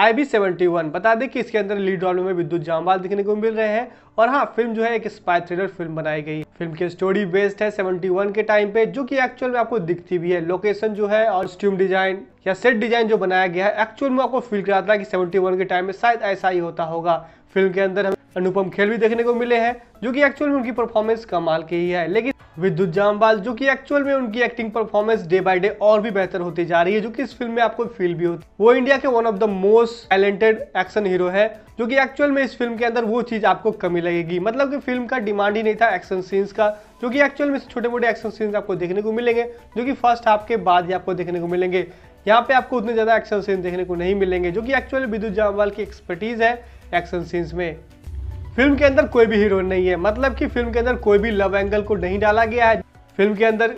आई B seventy one बता दें कि इसके अंदर लीड रोल में विद्युत जामवाल देखने को मिल रहे हैं और हाँ फिल्म जो है एक स्पाई थ्रिलर फिल्म बनाई गई फिल्म की स्टोरी बेस्ड है 71 के टाइम पे जो कि एक्चुअल में आपको दिखती भी है लोकेशन जो है और स्ट्यूम डिजाइन या सेट डिजाइन जो बनाया गया है एक्चुअल में आपको फील कराता है कि सेवेंटी के टाइम में शायद ऐसा ही होता होगा फिल्म के अंदर अनुपम खेल भी देखने को मिले हैं जो कि एक्चुअल में उनकी परफॉर्मेंस कमाल की ही है लेकिन विद्युत जामवाल जो कि एक्चुअल में उनकी acting performance day by day और भी बेहतर होती जा रही है जो कि इस फिल्म में आपको फील भी होती है वो इंडिया के one of the most talented action hero है जो कि एक्चुअल में इस फिल्म के अंदर वो चीज आपको कमी लगेगी मतलब कि फिल्म का डिमांड ही नहीं था एक्शन सीन्स का जो कि एक्चुअल में छोटे मोटे एक्शन सीन्स आपको देखने को मिलेंगे जो कि फर्स्ट हाफ के बाद ही आपको देखने को मिलेंगे यहाँ पे आपको उतने ज़्यादा एक्शन सीन देखने को नहीं मिलेंगे जो कि एक्चुअली विद्युत जामवाल की एक्सपर्टीज़ है एक्शन सीन्स में फिल्म के अंदर कोई भी हीरो नहीं है मतलब कि फिल्म के अंदर कोई भी लव एंगल को नहीं डाला गया है फिल्म के अंदर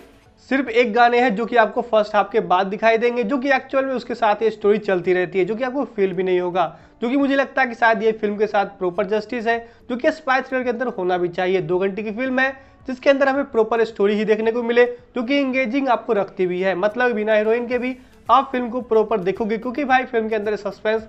सिर्फ एक गाने हैं जो कि आपको फर्स्ट हाफ के बाद दिखाई देंगे जो कि एक्चुअल में उसके साथ ये स्टोरी चलती रहती है जो कि आपको फील भी नहीं होगा जो कि मुझे लगता है कि शायद ये फिल्म के साथ प्रॉपर जस्टिस है जो कि स्पाइस थ्रिलर के अंदर होना भी चाहिए दो घंटे की फिल्म है जिसके अंदर हमें प्रॉपर स्टोरी ही देखने को मिले जो कि इंगेजिंग आपको रखती भी है मतलब बिना हीरोइन के भी आप फिल्म को प्रॉपर देखोगे क्योंकि भाई फिल्म के अंदर सस्पेंस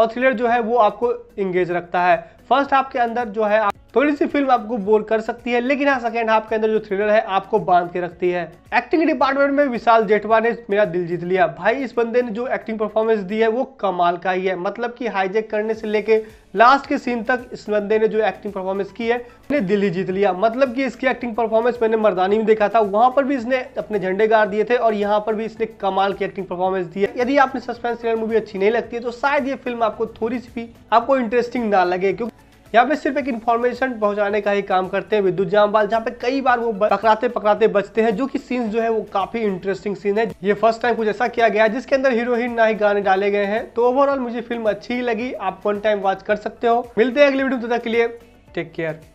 और थ्रिलर जो है वो आपको इंगेज रखता है फर्स्ट हाफ के अंदर जो है थोड़ी सी फिल्म आपको बोर कर सकती है लेकिन हाँ सेकेंड हाफ के अंदर जो थ्रिलर है आपको बांध के रखती है एक्टिंग डिपार्टमेंट में विशाल जेठवा ने मेरा दिल जीत लिया भाई इस बंदे ने जो एक्टिंग परफॉर्मेंस दी है वो कमाल का ही है मतलब कि हाईजेक करने से लेके लास्ट के सीन तक इस बंदे ने जो एक्टिंग परफॉर्मेंस की है मैंने दिल ही जीत लिया मतलब कि इसकी एक्टिंग परफॉर्मेंस मैंने मर्दानी में देखा था वहां पर भी इसने अपने झंडे गाड़ दिए थे और यहाँ पर भी इसने कमाल की एक्टिंग परफॉर्मेंस दी है यदि आपने सस्पेंस थ्रिलर मूवी अच्छी नहीं लगती है तो शायद ये फिल्म आपको थोड़ी सी भी आपको इंटरेस्टिंग ना लगे क्योंकि यहाँ पे सिर्फ एक इन्फॉर्मेशन पहुंचाने का ही काम करते हैं विद्युत जामवाल जहाँ पे कई बार वो पकड़ाते पकड़ाते बचते हैं जो कि सीन्स जो है वो काफी इंटरेस्टिंग सीन है ये फर्स्ट टाइम कुछ ऐसा किया गया है जिसके अंदर हीरोइन ना ही गाने डाले गए हैं तो ओवरऑल मुझे फिल्म अच्छी ही लगी आप वन टाइम वॉच कर सकते हो मिलते हैं अगले वीडियो तक के लिए टेक केयर